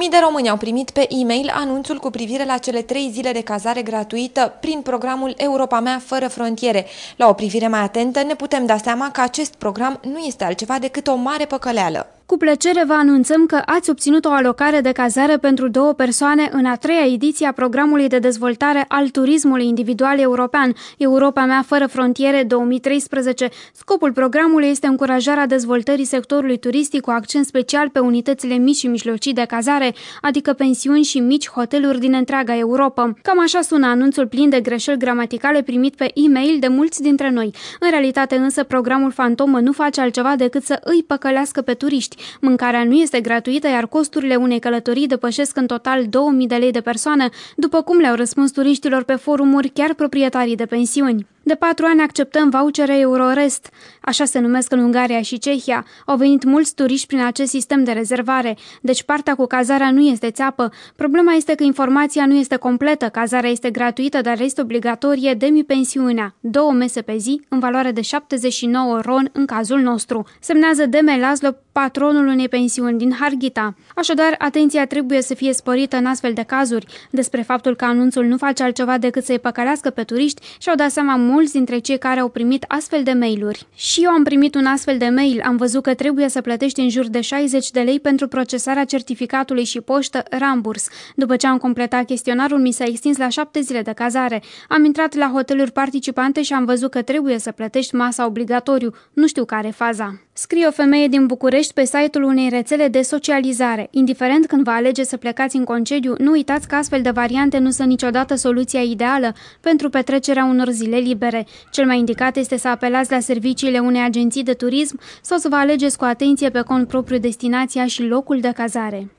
Mii de români au primit pe e-mail anunțul cu privire la cele trei zile de cazare gratuită prin programul Europa Mea Fără Frontiere. La o privire mai atentă ne putem da seama că acest program nu este altceva decât o mare păcăleală. Cu plăcere vă anunțăm că ați obținut o alocare de cazare pentru două persoane în a treia ediție a programului de dezvoltare al turismului individual european, Europa mea fără frontiere 2013. Scopul programului este încurajarea dezvoltării sectorului turistic cu accent special pe unitățile mici și mijlocii de cazare, adică pensiuni și mici hoteluri din întreaga Europa. Cam așa sună anunțul plin de greșeli gramaticale primit pe e-mail de mulți dintre noi. În realitate însă, programul Fantomă nu face altceva decât să îi păcălească pe turiști Mâncarea nu este gratuită, iar costurile unei călătorii depășesc în total 2000 de lei de persoană, după cum le-au răspuns turiștilor pe forumuri chiar proprietarii de pensiuni. De patru ani acceptăm vouchere Eurorest, așa se numesc în Ungaria și Cehia. Au venit mulți turiști prin acest sistem de rezervare, deci partea cu cazarea nu este țeapă. Problema este că informația nu este completă, cazarea este gratuită, dar este obligatorie demi pensiunea, două mese pe zi, în valoare de 79 ron în cazul nostru. Semnează Deme Laszlo, patronul unei pensiuni din Harghita. Așadar, atenția trebuie să fie sporită în astfel de cazuri. Despre faptul că anunțul nu face altceva decât să-i păcălească pe turiști și-au dat seama mulți dintre cei care au primit astfel de mail-uri. Și eu am primit un astfel de mail, am văzut că trebuie să plătești în jur de 60 de lei pentru procesarea certificatului și poștă ramburs. După ce am completat chestionarul, mi s-a extins la șapte zile de cazare. Am intrat la hoteluri participante și am văzut că trebuie să plătești masa obligatoriu. Nu știu care e faza. Scrie o femeie din București pe site-ul unei rețele de socializare. Indiferent când va alege să plecați în concediu, nu uitați că astfel de variante nu sunt niciodată soluția ideală pentru petrecerea unor zile libere. Cel mai indicat este să apelați la serviciile unei agenții de turism sau să vă alegeți cu atenție pe cont propriu destinația și locul de cazare.